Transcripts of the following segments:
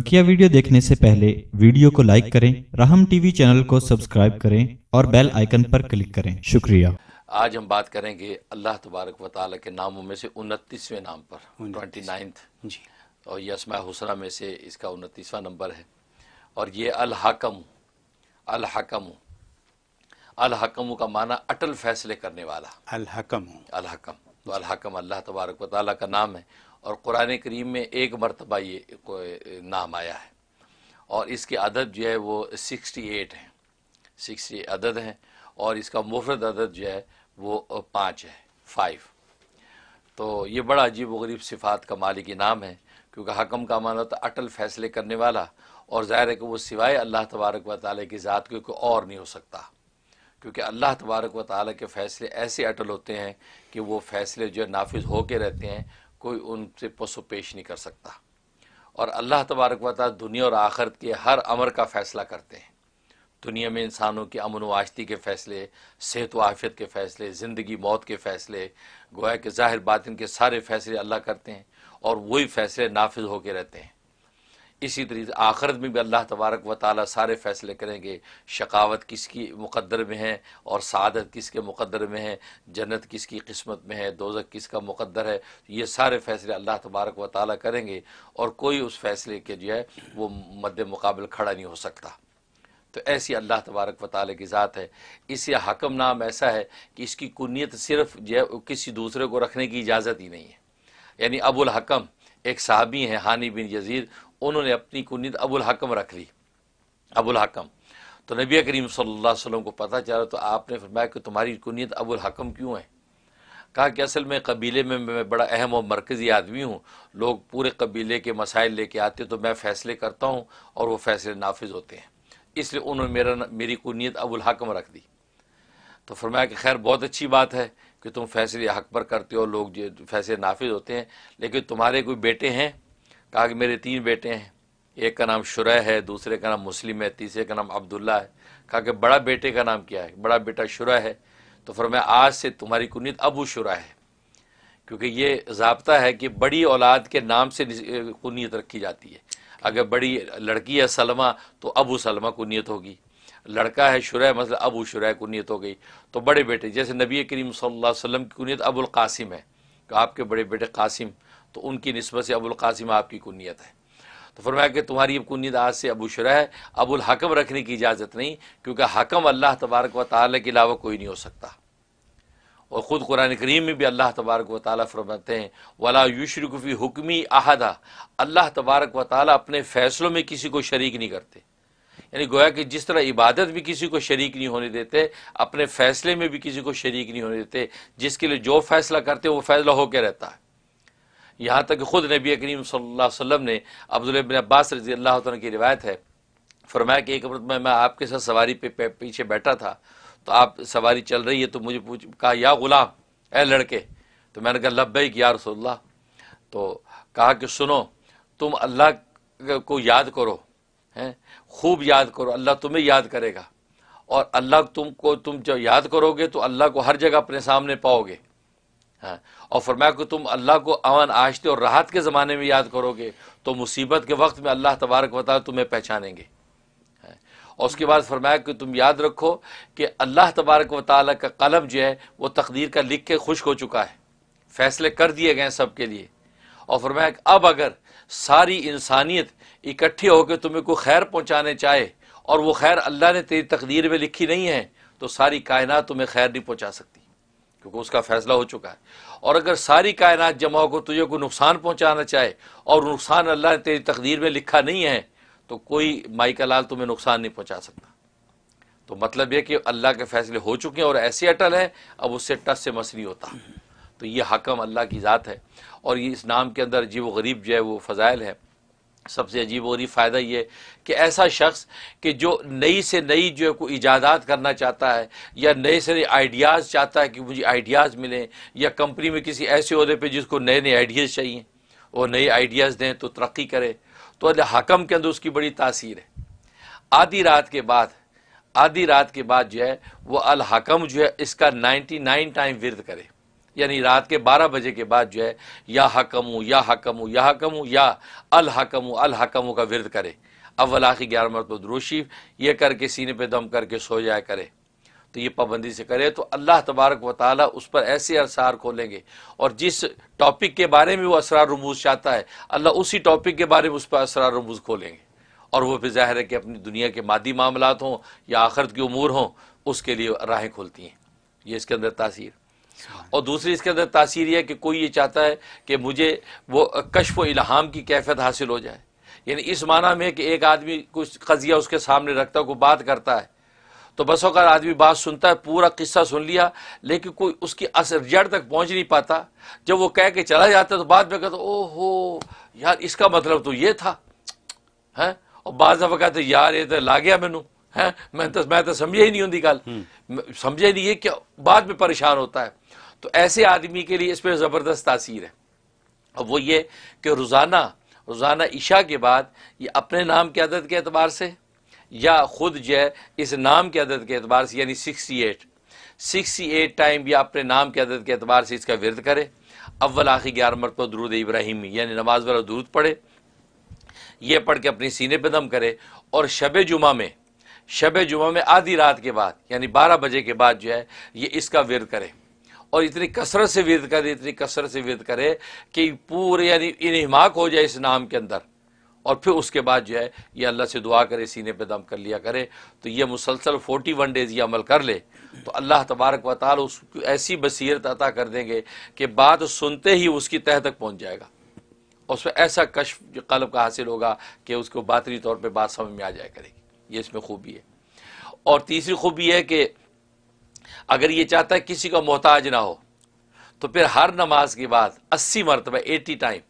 बकिया वीडियो देखने से पहले वीडियो को लाइक करें राहम टीवी चैनल को सब्सक्राइब करें और बेल आइकन पर क्लिक करें शुक्रिया आज हम बात करेंगे अल्लाह तबारक वाल के नामों में से उनतीसवें नाम पर ट्वेंटी नाइन्थ और ये असमा हुसना में से इसका उनतीसवां नंबर है और ये अलहकम अलहकम अलहकम का माना अटल फैसले करने वाला अलहकम अलहकम तो अलहकम अल्लाह तबारक वाली का नाम है और कुरान करीम में एक मरतबा ये नाम आया है और इसके अदद जो है वो सिक्सटी एट हैं सिक्सटी अदद हैं और इसका मुफरद अदद जो है वो पाँच है फाइव तो ये बड़ा अजीब व गरीब सिफात का मालिक नाम है क्योंकि हकम का माना होता तो अटल फैसले करने वाला और ज़ाहिर है कि वो सिवाय अल्लाह तबारक व ताली की ज़ात के कोई और नहीं हो सकता क्योंकि अल्लाह तबारक व ताली के फ़ैसले ऐसे अटल होते हैं कि वो फ़ैसले जो है नाफिज होके रहते हैं कोई उनसे पसो पेश नहीं कर सकता और अल्लाह तबारक वाता दुनिया और आखरत के हर अमर का फ़ैसला करते हैं दुनिया में इंसानों के अमन व के फ़ैसले सेहत व आफियत के फ़ैसले ज़िंदगी मौत के फ़ैसले गोया के ज़ाहिर बातिन के सारे फ़ैसले अल्लाह करते हैं और वही फ़ैसले नाफिज होके रहते हैं इसी तरीके आखिरत में भी अल्लाह तबारक व ताली सारे फैसले करेंगे शकावत किसकी मुकद्दर में है और सदत किसके मुकद्दर में है जन्नत किसकी किस्मत में है दोजक किसका मुकद्दर है तो ये सारे फैसले अल्लाह तबारक व ताली करेंगे और कोई उस फैसले के जो है वो मद मुकाबल खड़ा नहीं हो सकता तो ऐसी अल्लाह तबारक व ताली की ज़ात है इसे हकम नाम ऐसा है कि इसकी कुनीत सिर्फ जो है किसी दूसरे को रखने की इजाज़त ही नहीं है यानी अबुल हकम एक सहाबी हैं हानी बिन यजीद उन्होंने अपनी कुनीत अबुल हकम रख ली अबुल हकम तो नबी करीम सल्लल्लाहु अलैहि वसल्लम को पता चला तो आपने फरमाया कि तुम्हारी कुनीत अबुल हकम क्यों है कहा कि असल में कबीले में मैं बड़ा अहम और मरकज़ी आदमी हूँ लोग पूरे कबीले के मसाइल लेके आते तो मैं फ़ैसले करता हूँ और वह फ़ैसले नाफिज होते हैं इसलिए उन्होंने मेरा मेरी कुनीत अबुल हकम रख दी तो फरमाया कि खैर बहुत अच्छी बात है कि तुम फैसले हक पर करते हो लोग फैसले नाफिज होते हैं लेकिन तुम्हारे कोई बेटे हैं कहा कि मेरे तीन बेटे हैं एक का नाम शुरह है दूसरे का नाम मुस्लिम है तीसरे का नाम अब्दुल्ला है कहा कि बड़ा बेटे का नाम क्या है बड़ा बेटा शुरह है तो फरमाया आज से तुम्हारी कुनीत अबू शुरह है क्योंकि ये जबता है कि बड़ी औलाद के नाम से कुनीत रखी जाती है अगर बड़ी लड़की है सलमा तो अबू सलमा कुनीत होगी लड़का है शुरह मतलब अबू शुरह कुनीत हो गई तो बड़े बेटे जैसे नबी करीम सल्लल्लाहु अलैहि वसल्लम की कुनीत अबुल कासिम है तो आपके बड़े बेटे कासिम तो उनकी नस्बत से अबुल्कासिम आपकी कुनीत है तो फरमाया कि तुम्हारी कुनीत आज से अबू शुरा है अबुल हकम रखने की इजाज़त नहीं क्योंकि हकम अल्लाह तबारक व ताली के अलावा कोई नहीं हो सकता और ख़ुद कुरान करीम में भी अल्लाह तबारक व ताली फरमाते हैं वला युशरकफ़ी हुक्मी अहदा अल्लाह तबारक व ताली अपने फ़ैसलों में किसी को शरीक नहीं करते यानी गोया कि जिस तरह इबादत भी किसी को शरीक नहीं होने देते अपने फ़ैसले में भी किसी को शरीक नहीं होने देते जिसके लिए जो फ़ैसला करते वो फ़ैसला होकर रहता है यहाँ तक ख़ुद नबी करीम सल्लल्लाहु ने अब्दुल अब्बास रजी अल्लाह की रिवायत है फरमाया कि एक अमृत में मैं आपके साथ सवारी पे, पीछे बैठा था तो आप सवारी चल रही है तो मुझे पूछ कहा या गुलाम ए लड़के तो मैंने कहा लब्बैक या रसोल्ला तो कहा कि सुनो तुम अल्लाह को याद करो हैं खूब याद करो अल्लाह तुम्हें याद करेगा और अल्लाह तुमको तुम जब याद करोगे तो अल्लाह को हर जगह अपने सामने पाओगे हाँ और फरमाया कि तुम अल्लाह को अमन आशते और राहत के ज़माने में याद करोगे तो मुसीबत के वक्त में अल्लाह तबारक वाली तुम्हें पहचानेंगे हाँ। और उसके बाद फरमाया कि तुम याद रखो कि अल्लाह तबारक व ताली का कलम जो है वो तकदीर का लिख के खुश्क हो चुका है फैसले कर दिए गए सब के लिए और फरमाया कि अब अगर सारी इंसानियत इकट्ठी होकर तुम्हें कोई खैर पहुँचाने चाहे और वह खैर अल्लाह ने तेरी तकदीर में लिखी नहीं है तो सारी कायनात तुम्हें खैर नहीं पहुँचा सकती क्योंकि उसका फैसला हो चुका है और अगर सारी कायनात जमा होकर तुझे को नुकसान पहुंचाना चाहे और नुकसान अल्लाह ने तेरी तकदीर में लिखा नहीं है तो कोई माई का लाल तुम्हें नुकसान नहीं पहुंचा सकता तो मतलब यह कि अल्लाह के फैसले हो चुके हैं और ऐसे अटल है अब उससे टस से मस नहीं होता तो ये हकम अल्लाह की ज़ात है और ये इस नाम के अंदर जीव गरीब जो है वो फ़ज़ाइल है सबसे अजीब और ही फ़ायदा ये कि ऐसा शख्स कि जो नई से नई जो है कोई ईजादात करना चाहता है या नए से नए आइडियाज़ चाहता है कि मुझे आइडियाज़ मिलें या कंपनी में किसी ऐसे अहदे पर जिसको नए नए आइडियाज़ चाहिए और नए आइडियाज़ दें तो तरक्की करे तो हकम के अंदर उसकी बड़ी तासीर है आधी रात के बाद आधी रात के बाद जो है वह अलहकम जो है इसका नाइन्टी नाइन टाइम विरद करे यानी रात के बारह बजे के बाद जो है या हकमू या हकमू या हकमू या अल हकमू अल हकम का विरद करे अव्वल आखिर ग्यारह मरतब ये करके सीने पे दम करके सो जाया करे तो ये पाबंदी से करे तो अल्लाह तबारक व ताली उस पर ऐसे अरसार खोलेंगे और जिस टॉपिक के बारे में वो असरार रमूज चाहता है अल्लाह उसी टॉपिक के बारे में उस पर असरार रमूज खोलेंगे और वह फिर ज़ाहिर है कि अपनी दुनिया के मादी मामला हों या आखरत की अमूर हों उसके लिए राहें खोलती हैं ये इसके अंदर तासीर और दूसरी इसके अंदर तासीर यह कि कोई ये चाहता है कि मुझे वो कशफ इलाहाम की कैफियत हासिल हो जाए यानी इस माना में कि एक आदमी कुछ कजिया उसके सामने रखता है कोई बात करता है तो बस का आदमी बात सुनता है पूरा किस्सा सुन लिया लेकिन कोई उसकी असर जड़ तक पहुंच नहीं पाता जब वो कह के चला जाता है तो बाद में कहता ओहो यार इसका मतलब तो ये था हैं और बाद कहते यार ये तो ला गया मैनू है मैं तो मैं तो समझे ही नहीं उनकी गल हम्म। समझे नहीं है कि बाद में परेशान होता है तो ऐसे आदमी के लिए इस पर ज़बरदस्त तासीर है अब वो ये कि रोज़ाना रोज़ाना इशा के बाद ये अपने नाम की आदत के अतबार से या ख़ुद जो है इस नाम की आदत के अतबार से यानी sixty eight sixty eight time या अपने नाम की आदत के अतबार से इसका विरद करे अव्वल आखिर ग्यारह मरत दरूद इब्राहिमी यानी नमाज वाला दूध पढ़े ये पढ़ के अपने सीने पर दम करे और शब जुमा में शब जुमा में आधी रात के बाद यानी बारह बजे के बाद जो है ये इसका विरद करें और इतनी कसरत से विरद करे इतनी कसरत से विरद करे कि पूरे यानी इनहमाक हो जाए इस नाम के अंदर और फिर उसके बाद जो है ये अल्लाह से दुआ करे सीने पे दम कर लिया करे तो ये मुसलसल फोर्टी वन डेज़ ये अमल कर ले तो अल्लाह तबारक व ताल उसको ऐसी बसीरत अता कर देंगे कि बात सुनते ही उसकी तह तक पहुँच जाएगा और उस पर ऐसा कश्फ कलब का हासिल होगा कि उसको बातरी तौर पर बात समझ में आ जाए करेगी ये इसमें खूबी है और तीसरी खूबी है कि अगर ये चाहता है किसी का मोहताज ना हो तो फिर हर नमाज के बाद अस्सी मरतबा एटी टाइम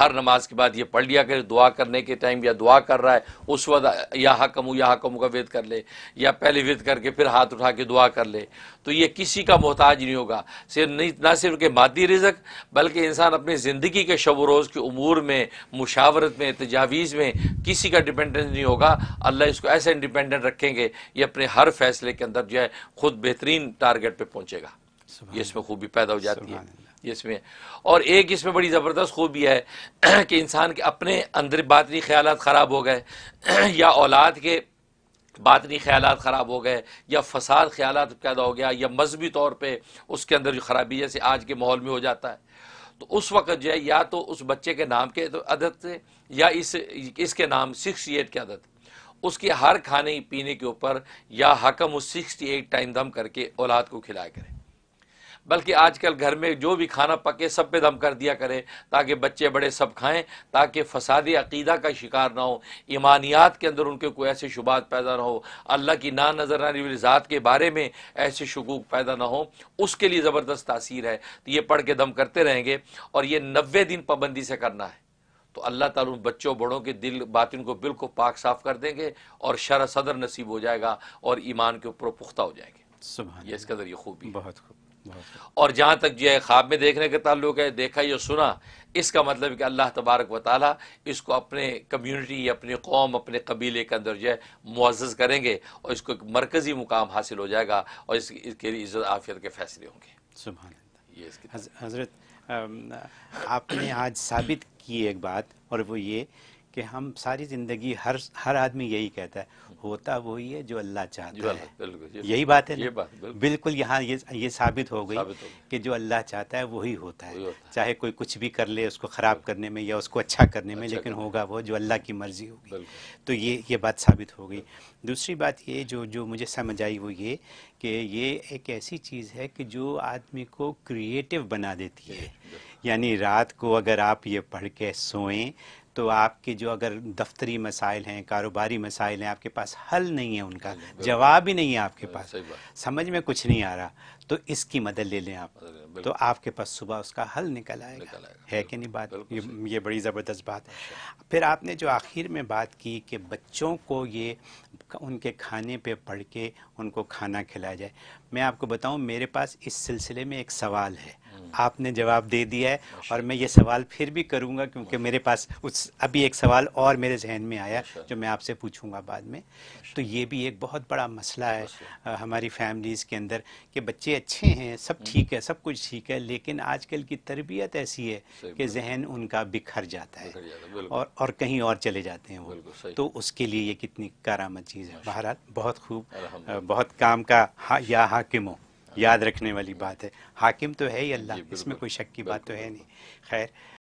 हर नमाज के बाद ये पढ़ लिया करे दुआ करने के टाइम या दुआ कर रहा है उस वक्त या हकमू या हकम का वेद कर ले या पहले वेद करके फिर हाथ उठा के दुआ कर ले तो ये किसी का मोहताज नहीं होगा सिर्फ नहीं ना सिर्फ के मादी रिजक बल्कि इंसान अपनी ज़िंदगी के शब रोज़ के अमूर में मुशावरत में तजावीज़ में किसी का डिपेंडेंस नहीं होगा अल्लाह इसको ऐसे इंडिपेंडेंट रखेंगे ये अपने हर फैसले के अंदर जो है ख़ुद बेहतरीन टारगेट पर पहुँचेगा ये इसमें खूबी पैदा हो जाती है इसमें और एक इसमें बड़ी ज़बरदस्त खूबी है कि इंसान के अपने अंदर बातनी ख्याल ख़राब हो गए या औलाद के बातनी ख्याल ख़राब हो गए या फसाद ख्याल पैदा हो गया या मजहबी तौर पर उसके अंदर जो ख़राबी जैसे आज के माहौल में हो जाता है तो उस वक़्त जो है या तो उस बच्चे के नाम के तो अदत से या इस इसके नाम सिक्सटी एट की अदत उसके हर खाने पीने के ऊपर या हकम उस सिक्सटी एट टाइम दम करके औलाद को खिलाया करें बल्कि आजकल घर में जो भी खाना पके सब पे दम कर दिया करें ताकि बच्चे बड़े सब खाएं ताकि फसादी अकीदा का शिकार ना हो ईमानियात के अंदर उनके कोई ऐसे शुबात पैदा ना हो अल्लाह की ना नजर आने वाली ज़ात के बारे में ऐसे शकूक पैदा ना हो उसके लिए ज़बरदस्त तासीर है तो ये पढ़ के दम करते रहेंगे और ये नबे दिन पाबंदी से करना है तो अल्लाह ताला उन बच्चों बड़ों के दिल बातिन को बिल्कुल पाक साफ कर देंगे और शर सदर नसीब हो जाएगा और ईमान के ऊपर पुख्ता हो जाएंगे ये इसका जरिए खूबी बहुत खूब और जहाँ तक जो है ख्वाब में देखने का ताल्लुक है देखा या सुना इसका मतलब कि अल्लाह तबारक व इसको अपने कम्यूनिटी अपने कौम अपने कबीले के अंदर जो है मुआज़ करेंगे और इसको एक मरकज़ी मुकाम हासिल हो जाएगा और इस, इसके लिए इज़्ज़त आफियत के फैसले होंगे सुबह ये हज़रत आपने आज साबित की एक बात और वो ये कि हम सारी ज़िंदगी हर हर आदमी यही कहता है होता वही है जो अल्लाह चाहता है यही बात है ये बिल्कुल यहाँ ये ये साबित हो गई कि जो अल्लाह चाहता है वही होता है चाहे कोई कुछ भी कर ले उसको ख़राब करने में या उसको अच्छा करने में अच्छा लेकिन होगा वो जो अल्लाह की मर्ज़ी होगी तो ये ये बात साबित हो गई दूसरी बात ये जो जो मुझे समझ आई वो ये कि ये एक ऐसी चीज़ है कि जो आदमी को क्रिएटिव बना देती है यानी रात को अगर आप ये पढ़ के सोएं तो आपके जो अगर दफ्तरी मसाइल हैं कारोबारी मसाइल हैं आपके पास हल नहीं है उनका जवाब ही नहीं है आपके हाँ, पास समझ में कुछ नहीं आ रहा तो इसकी मदद ले लें आप तो आपके पास सुबह उसका हल निकल आएगा, है कि नहीं बात ये, बड़ी ज़बरदस्त बात अच्छा। फिर आपने जो आखिर में बात की कि बच्चों को ये उनके खाने पर पढ़ के उनको खाना खिलाया जाए मैं आपको बताऊँ मेरे पास इस सिलसिले में एक सवाल है आपने जवाब दे दिया है और मैं ये सवाल फिर भी करूँगा क्योंकि मेरे पास उस अभी एक सवाल और मेरे जहन में आया जो मैं आपसे पूछूंगा बाद में तो ये भी एक बहुत बड़ा मसला है हमारी फैमिलीज़ के अंदर कि बच्चे अच्छे हैं सब हम्म। ठीक है सब कुछ ठीक है लेकिन आजकल की तरबियत ऐसी है कि जहन उनका बिखर जाता है और और कहीं और चले जाते हैं वो तो उसके लिए ये कितनी कारामद चीज़ है बहरहाल बहुत खूब बहुत काम का हा, या हाकिम हो याद रखने वाली बात है हाकिम तो है ही अल्लाह इसमें कोई शक की बात तो है नहीं खैर